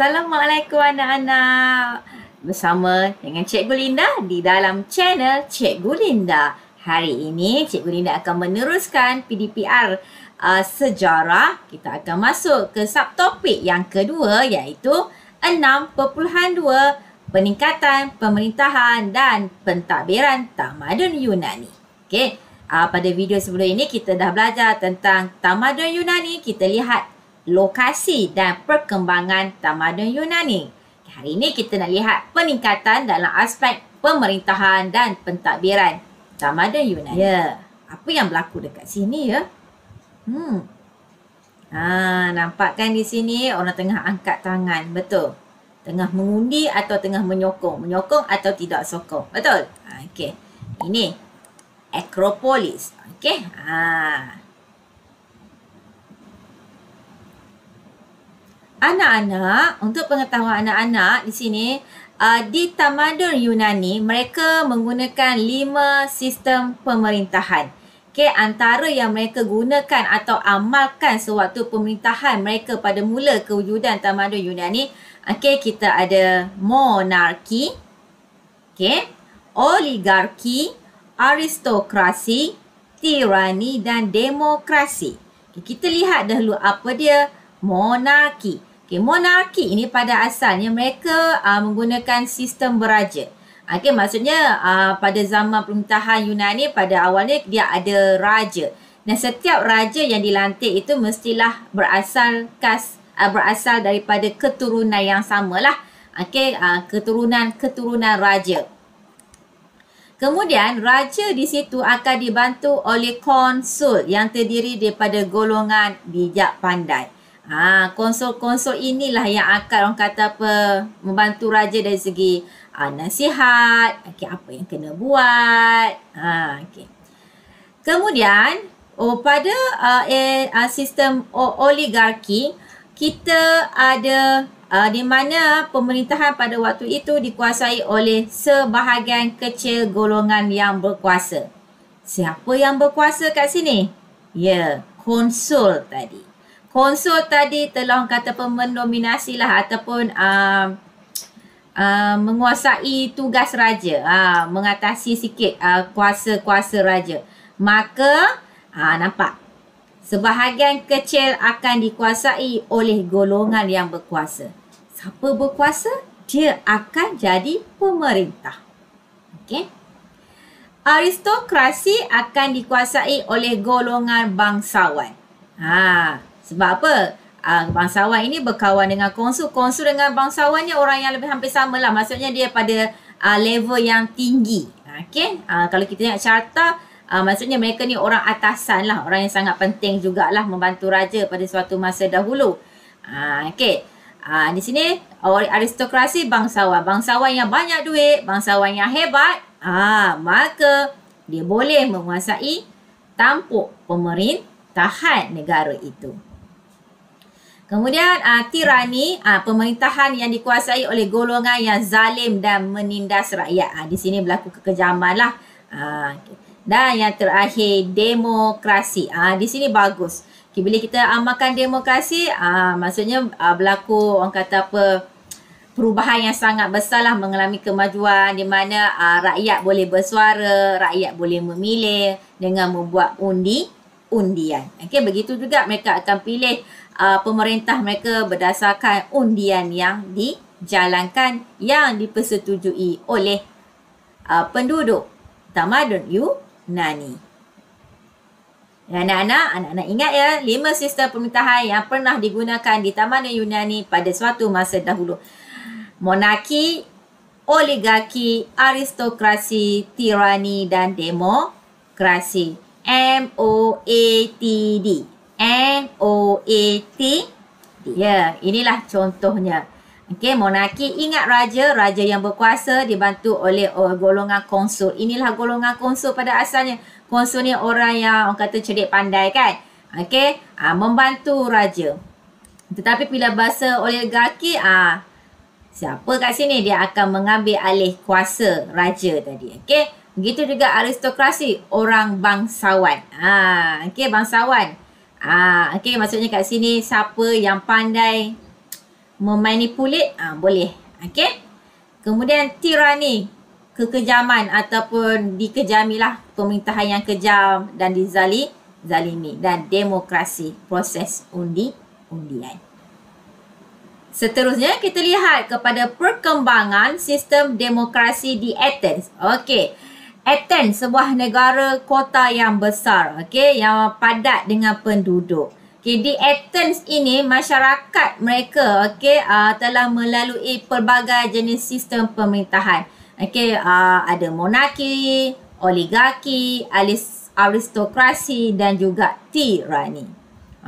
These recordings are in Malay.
Assalamualaikum anak-anak. Bersama dengan Cikgu Linda di dalam channel Cikgu Linda. Hari ini Cikgu Linda akan meneruskan PDPR uh, sejarah. Kita akan masuk ke subtopik yang kedua iaitu 6.2 peningkatan pemerintahan dan pentadbiran tamadun Yunani. Okey. Uh, pada video sebelum ini kita dah belajar tentang tamadun Yunani. Kita lihat lokasi dan perkembangan tamadun Yunani. Hari ini kita nak lihat peningkatan dalam aspek pemerintahan dan pentadbiran tamadun Yunani. Ya, apa yang berlaku dekat sini ya? Hmm. Ha, nampak kan di sini orang tengah angkat tangan, betul. Tengah mengundi atau tengah menyokong. Menyokong atau tidak sokong. Betul? Ha, okay. Ini. Akropolis. Okay. Ah. Ha. Anak-anak, untuk pengetahuan anak-anak di sini, uh, di tamadun Yunani, mereka menggunakan lima sistem pemerintahan. Okay, antara yang mereka gunakan atau amalkan sewaktu pemerintahan mereka pada mula kewujudan tamadun Yunani, okay, kita ada monarki, okay, oligarki, aristokrasi, tirani dan demokrasi. Okay, kita lihat dahulu apa dia Monarki. Okay, monarki ini pada asalnya mereka uh, menggunakan sistem beraja. Okay, maksudnya uh, pada zaman pemerintahan Yunani pada awalnya dia ada raja. Dan setiap raja yang dilantik itu mestilah berasal kas uh, berasal daripada keturunan yang samalah. Okey, uh, keturunan-keturunan raja. Kemudian raja di situ akan dibantu oleh konsul yang terdiri daripada golongan bijak pandai. Ha, konsol-konsol inilah yang akan orang kata apa membantu raja dari segi ha, nasihat, okay, apa yang kena buat. Ha, okay. Kemudian oh, pada uh, eh, ah, sistem oligarki kita ada uh, di mana pemerintahan pada waktu itu dikuasai oleh sebahagian kecil golongan yang berkuasa. Siapa yang berkuasa kat sini? Ya, yeah, konsul tadi konsul tadi telah orang kata pemendominasi lah ataupun uh, uh, menguasai tugas raja, uh, mengatasi sikit uh, kuasa-kuasa raja. Maka, uh, nampak, sebahagian kecil akan dikuasai oleh golongan yang berkuasa. Siapa berkuasa, dia akan jadi pemerintah. Okey. Aristokrasi akan dikuasai oleh golongan bangsawan. Haa. Sebab apa? Uh, bangsawan ini berkawan dengan konsul. Konsul dengan bangsawan ni orang yang lebih hampir sama lah. Maksudnya dia pada uh, level yang tinggi. Okay? Uh, ah, kalau kita nak carta, uh, maksudnya mereka ni orang atasan lah. Orang yang sangat penting jugalah membantu raja pada suatu masa dahulu. Uh, okay. Uh, di sini aristokrasi bangsawan. Bangsawan yang banyak duit, bangsawan yang hebat, uh, maka dia boleh menguasai tampuk pemerintahan negara itu. Kemudian uh, tirani, uh, pemerintahan yang dikuasai oleh golongan yang zalim dan menindas rakyat. Uh, di sini berlaku kekejaman lah. Uh, okay. Dan yang terakhir, demokrasi. Uh, di sini bagus. Okay, bila kita amalkan demokrasi, uh, maksudnya uh, berlaku orang kata apa, perubahan yang sangat besar lah mengalami kemajuan di mana uh, rakyat boleh bersuara, rakyat boleh memilih dengan membuat undi undian. Okey, begitu juga mereka akan pilih uh, pemerintah mereka berdasarkan undian yang dijalankan yang dipersetujui oleh uh, penduduk tamadun Yunani. Ya, anak-anak, anak-anak ingat ya, lima sistem pemerintahan yang pernah digunakan di Taman Yunani pada suatu masa dahulu. Monarki, oligarki, aristokrasi, tirani dan demokrasi. M-O-A-T-D. N-O-A-T. E ya, yeah, inilah contohnya. Okey, monarki ingat raja, raja yang berkuasa dibantu oleh golongan konsul. Inilah golongan konsul pada asalnya. Konsul ni orang yang orang kata cerdik pandai kan. Okey, ha, membantu raja. Tetapi bila bahasa gaki ah siapa kat sini dia akan mengambil alih kuasa raja tadi. Okey, begitu juga aristokrasi, orang bangsawan. Ah, ha, bangsawan. Ah, okey. maksudnya kat sini siapa yang pandai memanipulate, ha, boleh. Okey. Kemudian tirani, kekejaman ataupun dikejamilah pemerintahan yang kejam dan dizali, zalimi dan demokrasi proses undi undian. Seterusnya kita lihat kepada perkembangan sistem demokrasi di Athens. Okey. Athens sebuah negara kota yang besar okey yang padat dengan penduduk. Okey di Athens ini masyarakat mereka okey uh, telah melalui pelbagai jenis sistem pemerintahan. Okey uh, ada monarki, oligarki, aristokrasi dan juga tirani.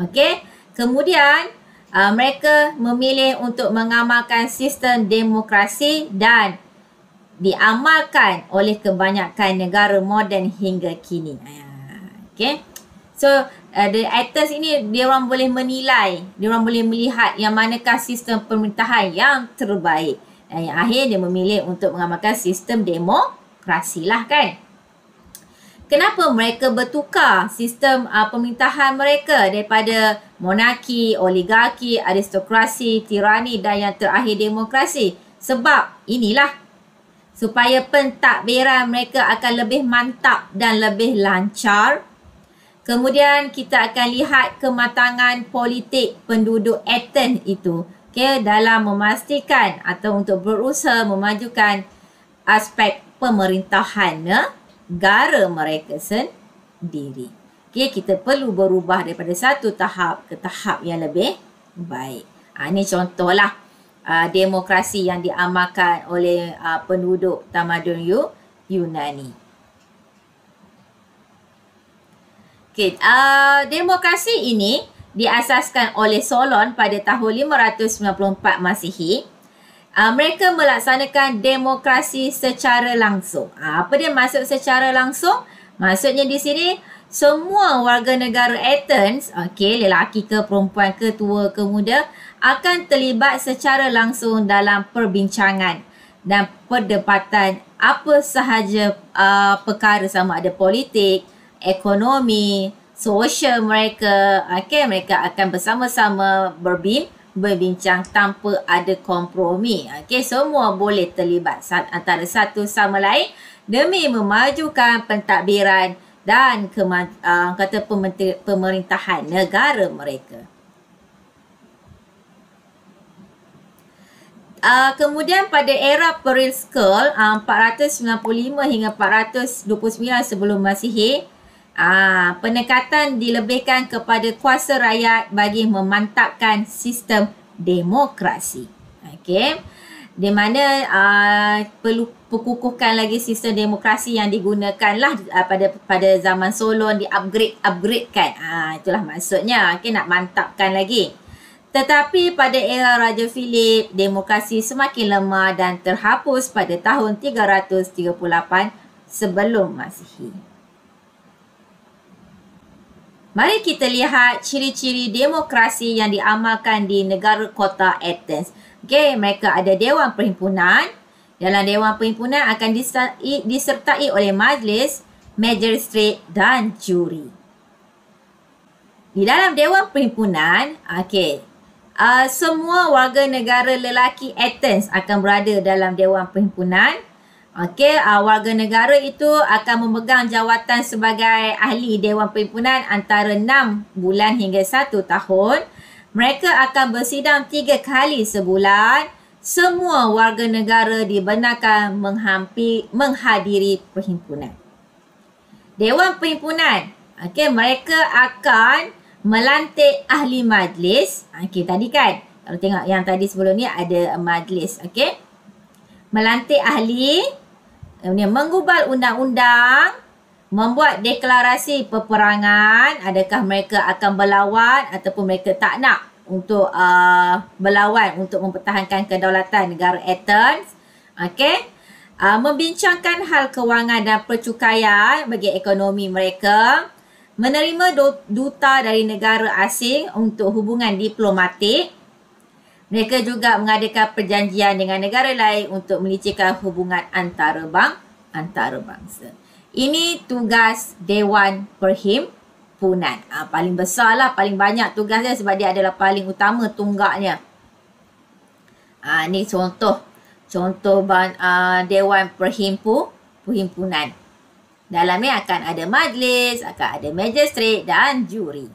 Okey. Kemudian uh, mereka memilih untuk mengamalkan sistem demokrasi dan diamalkan oleh kebanyakan negara moden hingga kini. Ah, okay. So, uh, the actors ini dia orang boleh menilai, dia orang boleh melihat yang manakah sistem pemerintahan yang terbaik. Dan eh, yang akhir dia memilih untuk mengamalkan sistem demokrasi lah kan. Kenapa mereka bertukar sistem uh, pemerintahan mereka daripada monarki, oligarki, aristokrasi, tirani dan yang terakhir demokrasi? Sebab inilah supaya pentadbiran mereka akan lebih mantap dan lebih lancar. Kemudian kita akan lihat kematangan politik penduduk Athens itu okay, dalam memastikan atau untuk berusaha memajukan aspek pemerintahan ya, negara mereka sendiri. Okay, kita perlu berubah daripada satu tahap ke tahap yang lebih baik. Ha, ini contohlah uh, demokrasi yang diamalkan oleh uh, penduduk tamadun Yunani. Okay, uh, ah, demokrasi ini diasaskan oleh Solon pada tahun 594 Masihi. Uh, mereka melaksanakan demokrasi secara langsung. Uh, apa dia maksud secara langsung? Maksudnya di sini semua warga negara Athens, okay, lelaki ke perempuan ke tua ke muda, akan terlibat secara langsung dalam perbincangan dan perdebatan apa sahaja uh, perkara sama ada politik, ekonomi, sosial mereka. Okay, mereka akan bersama-sama berbin berbincang tanpa ada kompromi. Okay, semua boleh terlibat antara satu sama lain demi memajukan pentadbiran dan uh, kata pemerintahan negara mereka. Uh, kemudian pada era periskal uh, 495 hingga 429 sebelum Masihi, uh, ah, penekatan dilebihkan kepada kuasa rakyat bagi memantapkan sistem demokrasi. Okay, Di mana uh, perlu perkukuhkan lagi sistem demokrasi yang digunakanlah uh, pada pada zaman Solon di upgrade upgradekan. uh, itulah maksudnya. Okey nak mantapkan lagi. Tetapi pada era Raja Philip, demokrasi semakin lemah dan terhapus pada tahun 338 sebelum Masihi. Mari kita lihat ciri-ciri demokrasi yang diamalkan di negara kota Athens. Okay, mereka ada Dewan Perhimpunan. Dalam Dewan Perhimpunan akan disertai oleh majlis, magistrate dan juri. Di dalam Dewan Perhimpunan, okay, uh, semua warga negara lelaki Athens akan berada dalam Dewan Perhimpunan. Okey, uh, warga negara itu akan memegang jawatan sebagai ahli Dewan Perhimpunan antara 6 bulan hingga 1 tahun. Mereka akan bersidang 3 kali sebulan. Semua warga negara dibenarkan menghampi, menghadiri perhimpunan. Dewan Perhimpunan, okey, mereka akan melantik ahli majlis. Okey, tadi kan. Kalau tengok yang tadi sebelum ni ada majlis. Okey. Melantik ahli. Kemudian mengubal undang-undang. Membuat deklarasi peperangan. Adakah mereka akan berlawan ataupun mereka tak nak untuk uh, berlawan untuk mempertahankan kedaulatan negara Athens. Okey. Uh, membincangkan hal kewangan dan percukaian bagi ekonomi mereka menerima duta dari negara asing untuk hubungan diplomatik. Mereka juga mengadakan perjanjian dengan negara lain untuk melicikkan hubungan antarabang antarabangsa. Ini tugas Dewan Perhimpunan. Ha, ah, paling besar lah, paling banyak tugasnya dia sebab dia adalah paling utama tunggaknya. Ha, ni contoh. Contoh ban, uh, Dewan Perhimpu, Perhimpunan. Dalamnya akan ada majlis, akan ada magistrate dan juri.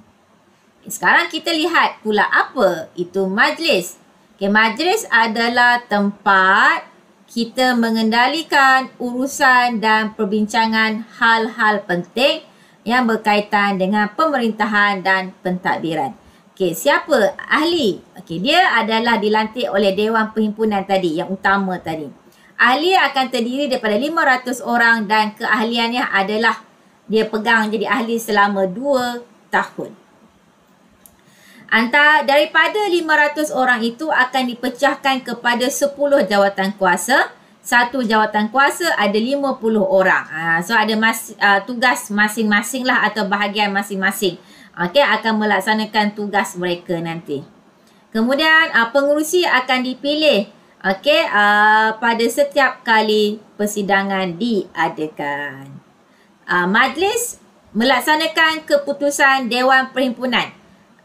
Sekarang kita lihat pula apa itu majlis. Okay, majlis adalah tempat kita mengendalikan urusan dan perbincangan hal-hal penting yang berkaitan dengan pemerintahan dan pentadbiran. Okey, siapa ahli? Okey, dia adalah dilantik oleh Dewan Perhimpunan tadi, yang utama tadi. Ahli akan terdiri daripada 500 orang dan keahliannya adalah dia pegang jadi ahli selama 2 tahun. Antara daripada 500 orang itu akan dipecahkan kepada 10 jawatan kuasa. Satu jawatan kuasa ada 50 orang. Ha, so ada mas, uh, tugas masing-masing lah atau bahagian masing-masing. Okey akan melaksanakan tugas mereka nanti. Kemudian uh, pengurusi akan dipilih Okey, uh, pada setiap kali persidangan diadakan. Uh, majlis melaksanakan keputusan Dewan Perhimpunan.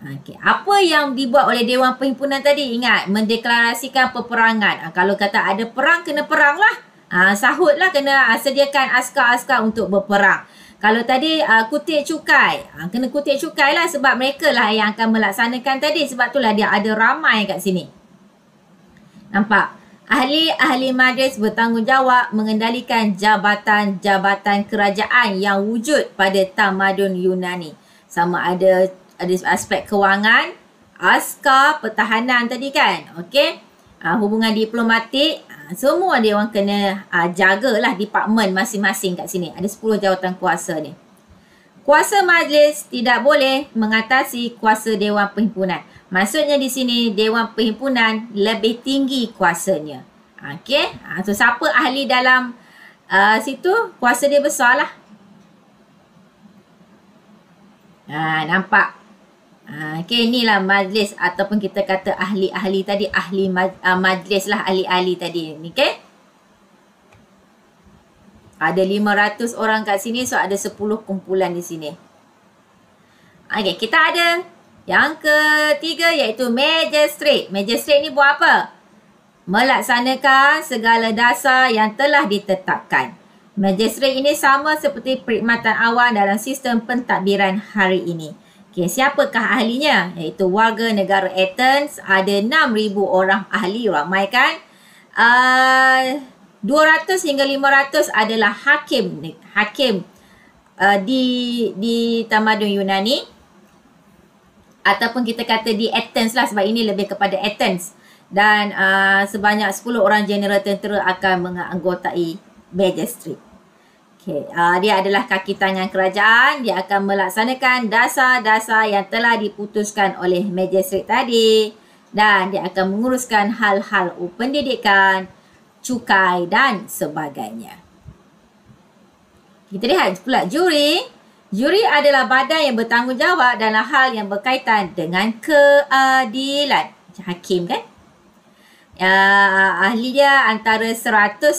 Okey, apa yang dibuat oleh Dewan Perhimpunan tadi? Ingat, mendeklarasikan peperangan. Uh, kalau kata ada perang, kena peranglah, lah. Uh, sahut lah kena uh, sediakan askar-askar untuk berperang. Kalau tadi uh, kutip cukai, uh, kena kutip cukai lah sebab mereka lah yang akan melaksanakan tadi. Sebab itulah dia ada ramai kat sini. Nampak? Ahli-ahli majlis bertanggungjawab mengendalikan jabatan-jabatan kerajaan yang wujud pada tamadun Yunani. Sama ada ada aspek kewangan, askar, pertahanan tadi kan. Okey. Uh, hubungan diplomatik, uh, semua dia orang kena uh, jagalah departemen masing-masing kat sini. Ada 10 jawatan kuasa ni. Kuasa majlis tidak boleh mengatasi kuasa Dewan Perhimpunan. Maksudnya di sini Dewan Perhimpunan lebih tinggi kuasanya. Okey. Ha, so siapa ahli dalam uh, situ kuasa dia besar lah. Ha, ah, nampak. Ha, Okey inilah majlis ataupun kita kata ahli-ahli tadi. Ahli majlis lah ahli-ahli tadi. Okey. Ada 500 orang kat sini so ada 10 kumpulan di sini. Okey kita ada yang ketiga iaitu magistrate. Magistrate ni buat apa? Melaksanakan segala dasar yang telah ditetapkan. Magistrate ini sama seperti perkhidmatan awal dalam sistem pentadbiran hari ini. Okey, siapakah ahlinya? Iaitu warga negara Athens ada 6,000 orang ahli ramai kan? Uh, ah, 200 hingga 500 adalah hakim hakim uh, di di tamadun Yunani ataupun kita kata di Athens lah sebab ini lebih kepada Athens dan uh, sebanyak 10 orang general tentera akan menganggotai Magistrate. Okay. Uh, dia adalah kaki tangan kerajaan. Dia akan melaksanakan dasar-dasar yang telah diputuskan oleh Magistrate tadi. Dan dia akan menguruskan hal-hal pendidikan, cukai dan sebagainya. Kita lihat pula juri. Juri adalah badan yang bertanggungjawab dalam hal yang berkaitan dengan keadilan. Macam hakim kan? Uh, ahli dia antara 101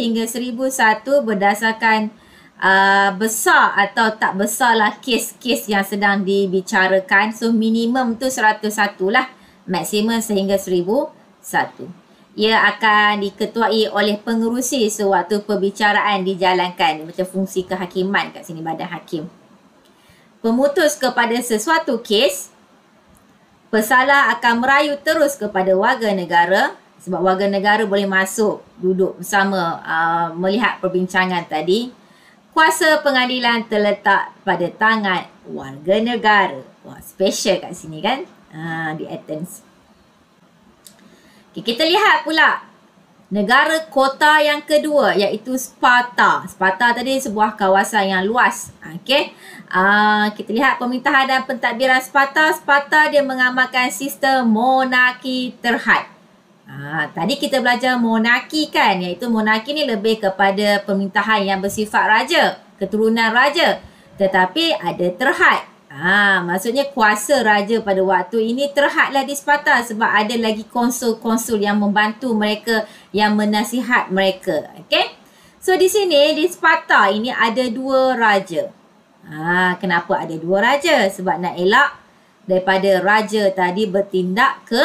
hingga 1001 berdasarkan uh, besar atau tak besar lah kes-kes yang sedang dibicarakan. So minimum tu 101 lah. Maksimum sehingga 1001 ia akan diketuai oleh pengerusi sewaktu perbicaraan dijalankan macam fungsi kehakiman kat sini badan hakim pemutus kepada sesuatu kes pesalah akan merayu terus kepada warga negara sebab warga negara boleh masuk duduk bersama uh, melihat perbincangan tadi kuasa pengadilan terletak pada tangan warga negara wah special kat sini kan uh, di Athens Okay, kita lihat pula negara kota yang kedua iaitu Sparta. Sparta tadi sebuah kawasan yang luas. Okay. Uh, ah, kita lihat pemerintahan dan pentadbiran Sparta. Sparta dia mengamalkan sistem monarki terhad. Ha, tadi kita belajar monarki kan iaitu monarki ni lebih kepada pemerintahan yang bersifat raja, keturunan raja. Tetapi ada terhad. Ah, maksudnya kuasa raja pada waktu ini terhadlah di Sparta sebab ada lagi konsul-konsul yang membantu mereka yang menasihat mereka. Okay? So di sini di Sparta ini ada dua raja. Ah, kenapa ada dua raja? Sebab nak elak daripada raja tadi bertindak ke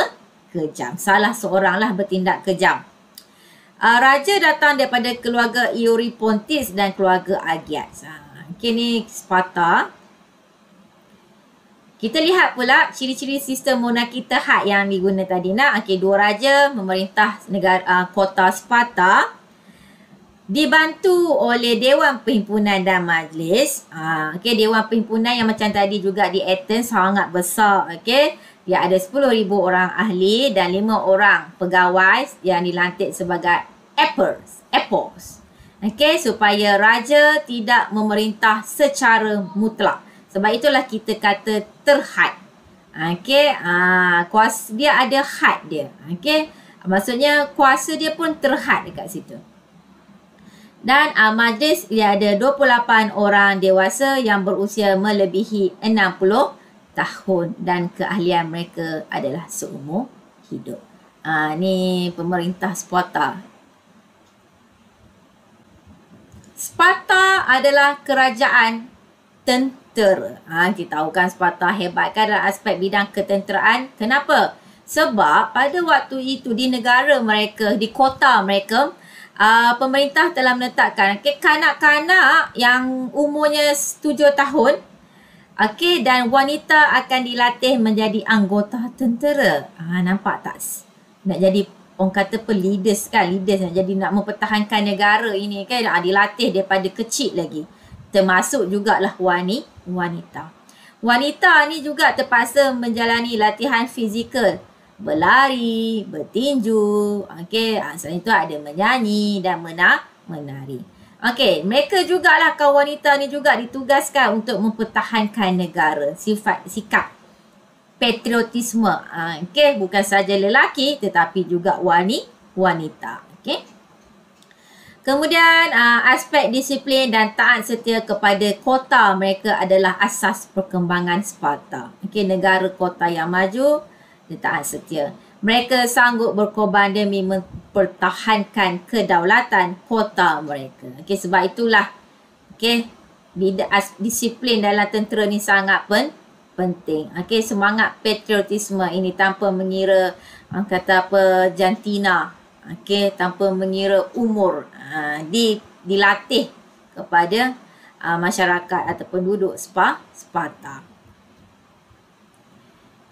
kejam. Salah seoranglah bertindak kejam. Uh, ha, raja datang daripada keluarga Iori Pontis dan keluarga Agiat. Ha, okay ni Sparta. Kita lihat pula ciri-ciri sistem monarki terhad yang diguna tadi nak. Okey, dua raja memerintah negara uh, kota Sparta dibantu oleh Dewan Perhimpunan dan Majlis. Uh, Okey, Dewan Perhimpunan yang macam tadi juga di Athens sangat besar. Okey, dia ada 10,000 orang ahli dan 5 orang pegawai yang dilantik sebagai apples, apples. Okey, supaya raja tidak memerintah secara mutlak. Sebab itulah kita kata terhad. Okey, ah, kuasa dia ada had dia. Okey, maksudnya kuasa dia pun terhad dekat situ. Dan uh, majlis dia ada 28 orang dewasa yang berusia melebihi 60 tahun dan keahlian mereka adalah seumur hidup. Uh, ni pemerintah Sparta. Sparta adalah kerajaan tentu doktor. Ha, kita tahu kan sepatah hebat kan dalam aspek bidang ketenteraan. Kenapa? Sebab pada waktu itu di negara mereka, di kota mereka, uh, pemerintah telah menetapkan okay, kanak-kanak yang umurnya 7 tahun okay, dan wanita akan dilatih menjadi anggota tentera. Ha, nampak tak? Nak jadi orang kata apa, leaders kan, leaders nak jadi nak mempertahankan negara ini kan, ha, dilatih daripada kecil lagi termasuk jugalah wanita. Wanita ni juga terpaksa menjalani latihan fizikal. Berlari, bertinju, okay. Ah, selain itu ada menyanyi dan menar, menari. Okay, mereka jugalah kaum wanita ni juga ditugaskan untuk mempertahankan negara. Sifat, sikap, patriotisme. Ah, okay, bukan saja lelaki tetapi juga wani, wanita. Okay. Kemudian uh, aspek disiplin dan taat setia kepada kota mereka adalah asas perkembangan Sparta. Okey, negara kota yang maju dan taat setia. Mereka sanggup berkorban demi mempertahankan kedaulatan kota mereka. Okey, sebab itulah okey, disiplin dalam tentera ni sangat pen penting. Okey, semangat patriotisme ini tanpa mengira uh, kata apa jantina Okey, tanpa mengira umur. Ha, di dilatih kepada uh, masyarakat atau penduduk spa Sparta.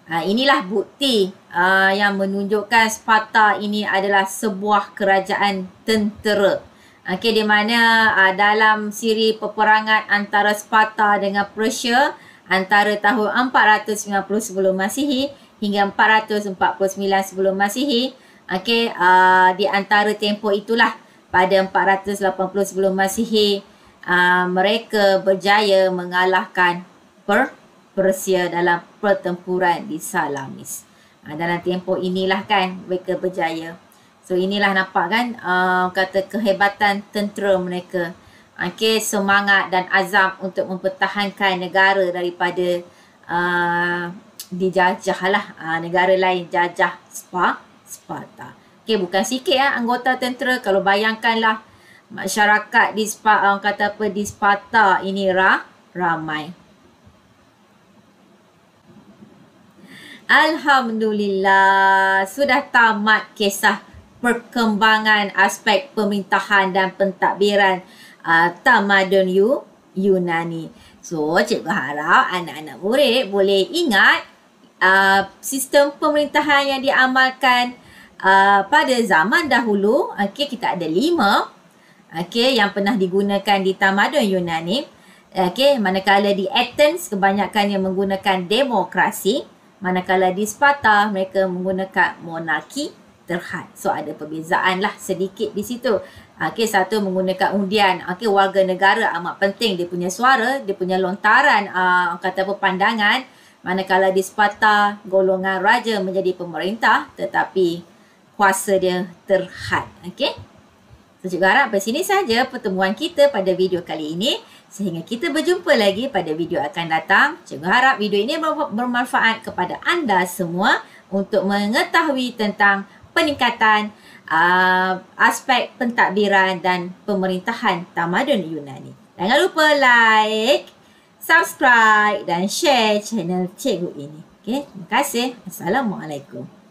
Ha, inilah bukti uh, yang menunjukkan Sparta ini adalah sebuah kerajaan tentera. Okey, di mana uh, dalam siri peperangan antara Sparta dengan Persia antara tahun 490 sebelum Masihi hingga 449 sebelum Masihi, okey, uh, di antara tempoh itulah pada 480 sebelum Masihi uh, mereka berjaya mengalahkan per Persia dalam pertempuran di Salamis. Uh, dalam tempoh inilah kan mereka berjaya. So inilah nampak kan uh, kata kehebatan tentera mereka. Okay, semangat dan azam untuk mempertahankan negara daripada uh, dijajah lah uh, negara lain jajah Sparta. Sparta. Okay, bukan sikit lah anggota tentera. Kalau bayangkanlah masyarakat di Sparta, orang kata apa, di Sparta ini rah, ramai. Alhamdulillah, sudah tamat kisah perkembangan aspek pemerintahan dan pentadbiran uh, tamadun you, Yunani. So, cikgu harap anak-anak murid boleh ingat uh, sistem pemerintahan yang diamalkan uh, pada zaman dahulu, okay kita ada lima okay yang pernah digunakan di tamadun Yunani. okay. manakala di Athens kebanyakan yang menggunakan demokrasi, manakala di Sparta mereka menggunakan monarki terhad. So ada perbezaan lah sedikit di situ. Okay satu menggunakan undian. okay warga negara amat penting dia punya suara, dia punya lontaran uh, kata apa pandangan. Manakala di Sparta golongan raja menjadi pemerintah tetapi kuasa dia terhad. Okey? So, cikgu harap sampai sini saja pertemuan kita pada video kali ini. Sehingga kita berjumpa lagi pada video akan datang. Juga harap video ini bermanfaat kepada anda semua untuk mengetahui tentang peningkatan uh, aspek pentadbiran dan pemerintahan tamadun Yunani. Jangan lupa like, subscribe dan share channel cikgu ini. Okay, terima kasih. Assalamualaikum.